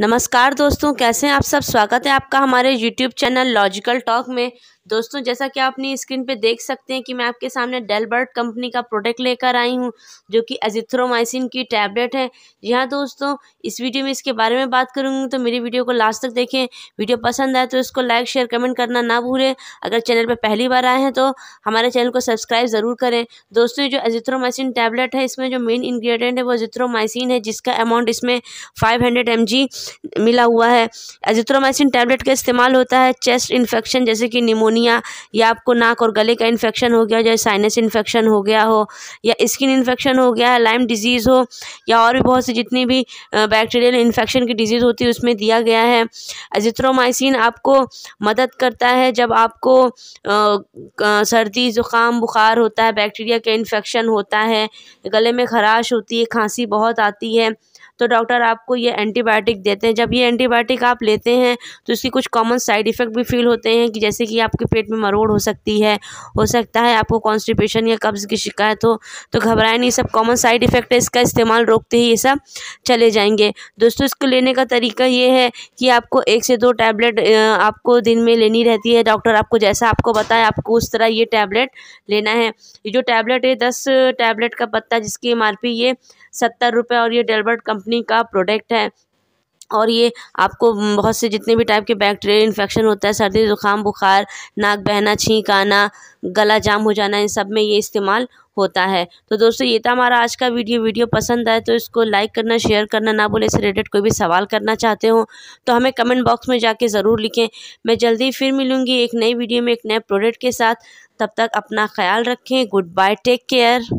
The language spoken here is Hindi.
नमस्कार दोस्तों कैसे हैं आप सब स्वागत है आपका हमारे यूट्यूब चैनल लॉजिकल टॉक में दोस्तों जैसा कि आप अपनी स्क्रीन पे देख सकते हैं कि मैं आपके सामने डेलबर्ट कंपनी का प्रोडक्ट लेकर आई हूँ जो कि एजिथ्रोमाइसिन की टैबलेट है जी हाँ दोस्तों इस वीडियो में इसके बारे में बात करूँगी तो मेरी वीडियो को लास्ट तक देखें वीडियो पसंद आए तो इसको लाइक शेयर कमेंट करना ना भूलें अगर चैनल पर पहली बार आए हैं तो हमारे चैनल को सब्सक्राइब ज़रूर करें दोस्तों जो एजिथ्रोमाइसिन टैबलेट है इसमें जो मेन इन्ग्रीडियंट है वो एजिथ्रोमाइसिन है जिसका अमाउंट इसमें फाइव हंड्रेड मिला हुआ है एजिथ्रोमाइसिन टैबलेट का इस्तेमाल होता है चेस्ट इन्फेक्शन जैसे कि निमोनिया निमोनिया या आपको नाक और गले का इन्फेक्शन हो गया जैसे साइनस इन्फेक्शन हो गया हो या स्किन इन्फेक्शन हो गया है लाइम डिजीज़ हो या और भी बहुत सी जितनी भी बैक्टीरियल इन्फेक्शन की डिजीज़ होती है उसमें दिया गया है एजिथ्रोमाइसिन आपको मदद करता है जब आपको सर्दी ज़ुकाम बुखार होता है बैक्टीरिया का इन्फेक्शन होता है गले में खराश होती है खांसी बहुत आती है तो डॉक्टर आपको ये एंटीबायोटिक देते हैं जब ये एंटीबायोटिक आप लेते हैं तो इसकी कुछ कॉमन साइड इफ़ेक्ट भी फील होते हैं कि जैसे कि आपके पेट में मरोड़ हो सकती है हो सकता है आपको कॉन्स्टिपेशन या कब्ज़ की शिकायत हो तो घबराए नहीं सब कॉमन साइड इफ़ेक्ट है इसका इस्तेमाल रोकते ही ये सब चले जाएंगे दोस्तों इसको लेने का तरीका ये है कि आपको एक से दो टैबलेट आपको दिन में लेनी रहती है डॉक्टर आपको जैसा आपको बताए आपको उस तरह ये टैबलेट लेना है ये जो टैबलेट है दस टैबलेट का पत्ता जिसकी एम ये सत्तर रुपये और ये डेलबर्ट कंपनी कंपनी का प्रोडक्ट है और ये आपको हम्म, बहुत से जितने भी टाइप के बैक्टीरियल इन्फेक्शन होता है सर्दी ज़ुकाम बुखार नाक बहना छींक आना गला जाम हो जाना इन सब में ये इस्तेमाल होता है तो दोस्तों ये था हमारा आज का वीडियो वीडियो पसंद आए तो इसको लाइक करना शेयर करना ना बोले इससे रिलेटेड कोई भी सवाल करना चाहते हो तो हमें कमेंट बॉक्स में जाके ज़रूर लिखें मैं जल्दी फिर मिलूँगी एक नई वीडियो में एक नए प्रोडक्ट के साथ तब तक अपना ख्याल रखें गुड बाय टेक केयर